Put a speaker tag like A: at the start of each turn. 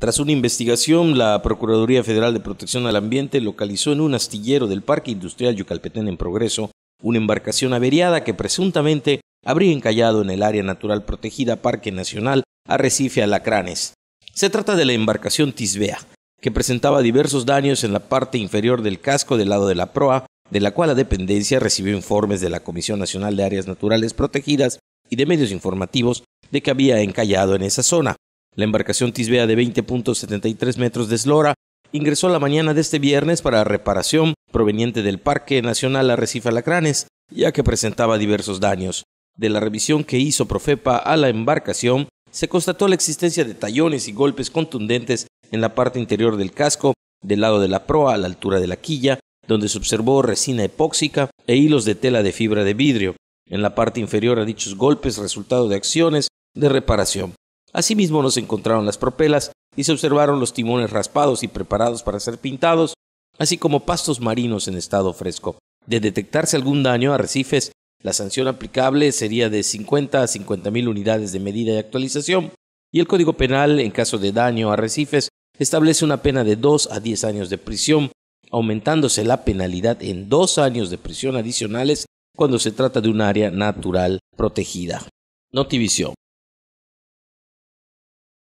A: Tras una investigación, la Procuraduría Federal de Protección al Ambiente localizó en un astillero del Parque Industrial Yucalpetén en Progreso una embarcación averiada que presuntamente habría encallado en el área natural protegida Parque Nacional Arrecife Alacranes. Se trata de la embarcación Tisbea, que presentaba diversos daños en la parte inferior del casco del lado de la proa, de la cual la dependencia recibió informes de la Comisión Nacional de Áreas Naturales Protegidas y de medios informativos de que había encallado en esa zona, la embarcación Tisbea de 20.73 metros de eslora ingresó la mañana de este viernes para reparación proveniente del Parque Nacional Arrecife Alacranes, ya que presentaba diversos daños. De la revisión que hizo Profepa a la embarcación, se constató la existencia de tallones y golpes contundentes en la parte interior del casco, del lado de la proa a la altura de la quilla, donde se observó resina epóxica e hilos de tela de fibra de vidrio. En la parte inferior a dichos golpes resultado de acciones de reparación. Asimismo no se encontraron las propelas y se observaron los timones raspados y preparados para ser pintados, así como pastos marinos en estado fresco. De detectarse algún daño a arrecifes, la sanción aplicable sería de 50 a 50 mil unidades de medida de actualización, y el Código Penal, en caso de daño a arrecifes, establece una pena de 2 a 10 años de prisión, aumentándose la penalidad en 2 años de prisión adicionales cuando
B: se trata de un área natural protegida. Notivisión.